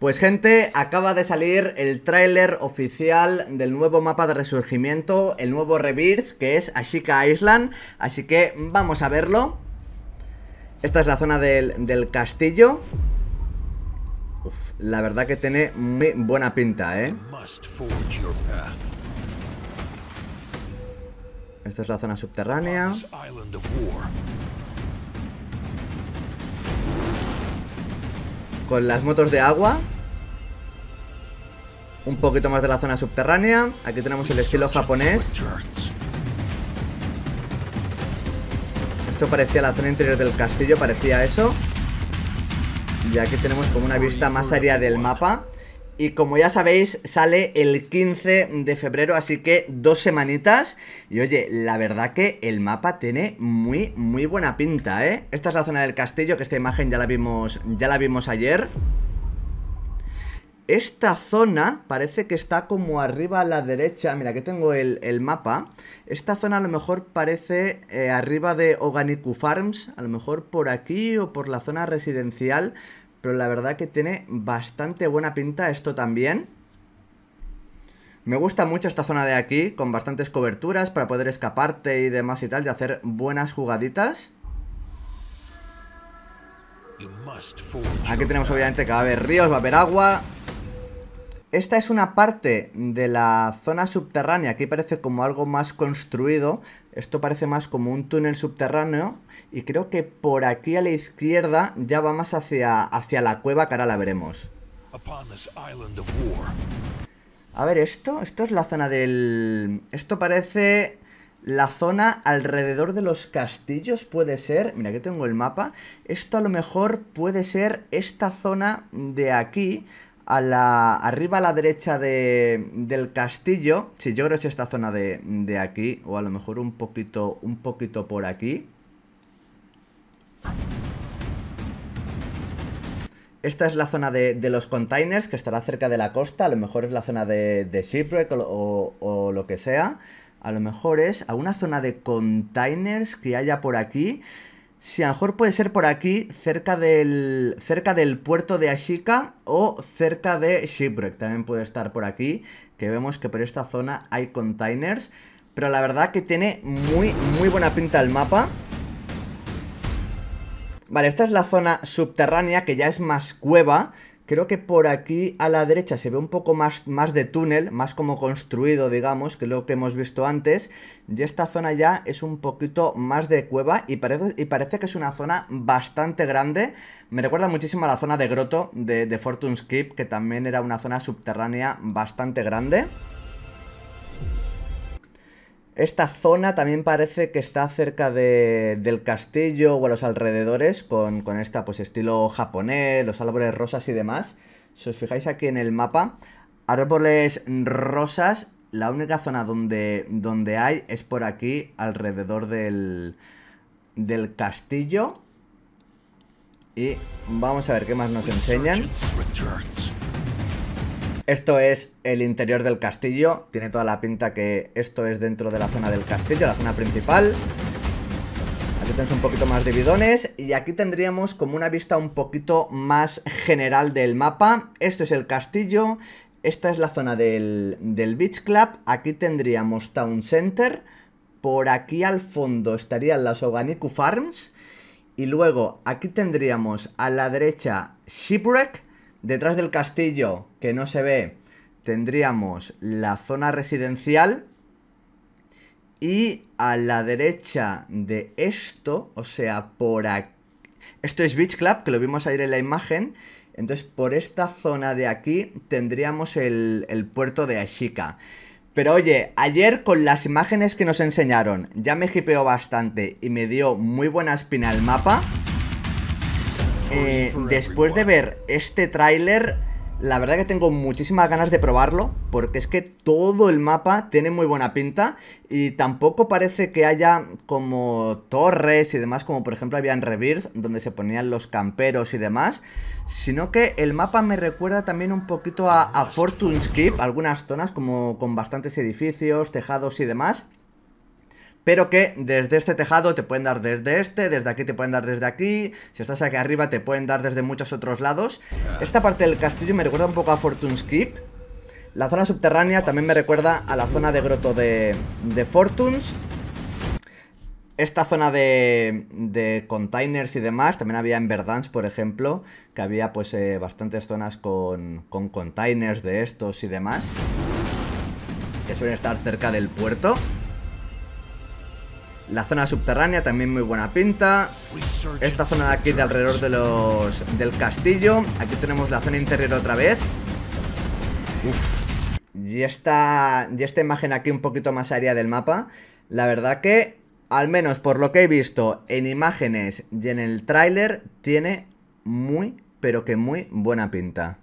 Pues gente, acaba de salir el tráiler oficial del nuevo mapa de resurgimiento, el nuevo Rebirth, que es Ashika Island, así que vamos a verlo. Esta es la zona del, castillo. la verdad que tiene muy buena pinta, ¿eh? Esta es la zona subterránea. con las motos de agua. Un poquito más de la zona subterránea. Aquí tenemos el estilo japonés. Esto parecía la zona interior del castillo, parecía eso. Y aquí tenemos como una vista más área del mapa. Y como ya sabéis, sale el 15 de febrero, así que dos semanitas. Y oye, la verdad que el mapa tiene muy, muy buena pinta, ¿eh? Esta es la zona del castillo, que esta imagen ya la vimos, ya la vimos ayer. Esta zona parece que está como arriba a la derecha. Mira, aquí tengo el, mapa. Esta zona a lo mejor parece eh, arriba de Oganiku Farms. A lo mejor por aquí o por la zona residencial. Pero la verdad que tiene bastante buena pinta esto también. Me gusta mucho esta zona de aquí, con bastantes coberturas para poder escaparte y demás y tal, de hacer buenas jugaditas. Aquí tenemos obviamente que va a haber ríos, va a haber agua, esta es una parte de la zona subterránea, aquí parece como algo más construido, esto parece más como un túnel subterráneo y creo que por aquí a la izquierda ya va más hacia, hacia la cueva que ahora la veremos. A ver, esto, esto es la zona del... Esto parece la zona alrededor de los castillos, puede ser... Mira, aquí tengo el mapa. Esto a lo mejor puede ser esta zona de aquí la, arriba a la derecha de, del castillo. si yo creo que es esta zona de, aquí, o a lo mejor un poquito, un poquito por aquí. Esta es la zona de, los containers, que estará cerca de la costa. A lo mejor es la zona de, de shipwreck o, o, lo que sea. A lo mejor es alguna zona de containers que haya por aquí. Si a lo mejor puede ser por aquí, cerca del, cerca del puerto de Ashika o cerca de Shipwreck. También puede estar por aquí, que vemos que por esta zona hay containers. Pero la verdad que tiene muy, muy buena pinta el mapa. Vale, esta es la zona subterránea, que ya es más cueva. Creo que por aquí a la derecha se ve un poco más, más de túnel, más como construido, digamos, que lo que hemos visto antes. Y esta zona ya es un poquito más de cueva y parece, y parece que es una zona bastante grande. Me recuerda muchísimo a la zona de Groto de, de Fortune's Keep, que también era una zona subterránea bastante grande. Esta zona también parece que está cerca del castillo o a los alrededores, con, con esta pues estilo japonés, los árboles rosas y demás. Si os fijáis aquí en el mapa, árboles rosas, la única zona donde, donde hay es por aquí, alrededor del, del castillo. Y vamos a ver qué más nos enseñan. Esto es el interior del castillo. Tiene toda la pinta que esto es dentro de la zona del castillo, la zona principal. Aquí tenemos un poquito más de bidones. Y aquí tendríamos como una vista un poquito más general del mapa. Esto es el castillo. Esta es la zona del, Beach Club. Aquí tendríamos Town Center. Por aquí al fondo estarían las Oganiku Farms. Y luego aquí tendríamos a la derecha Shipwreck Detrás del castillo, que no se ve, tendríamos la zona residencial. Y a la derecha de esto, o sea, por aquí... Esto es Beach Club, que lo vimos ayer en la imagen. Entonces, por esta zona de aquí tendríamos el, el puerto de Ashika. Pero oye, ayer con las imágenes que nos enseñaron ya me hipeó bastante y me dio muy buena espina el mapa. Eh, después de ver este tráiler, la verdad que tengo muchísimas ganas de probarlo, porque es que todo el mapa tiene muy buena pinta y tampoco parece que haya como torres y demás, como por ejemplo había en Rebirth, donde se ponían los camperos y demás, sino que el mapa me recuerda también un poquito a, Fortune's Fortune algunas zonas como con bastantes edificios, tejados y demás pero que desde este tejado te pueden dar desde este, desde aquí te pueden dar desde aquí, si estás aquí arriba te pueden dar desde muchos otros lados. Ah. Esta parte del castillo me recuerda un poco a Fortune's Keep. La zona subterránea también me recuerda a la zona de groto de, Fortunes. Esta zona de, containers y demás, también había en Verdansk por ejemplo, que había pues eh, bastantes zonas con, con containers de estos y demás, que suelen estar cerca del puerto. La zona subterránea también muy buena pinta. Esta zona de aquí de alrededor de los, del castillo. Aquí tenemos la zona interior otra vez. Y, esta, y esta imagen aquí un poquito más área del mapa. La verdad que, al menos por lo que he visto en imágenes y en el tráiler, tiene muy, pero que muy buena pinta.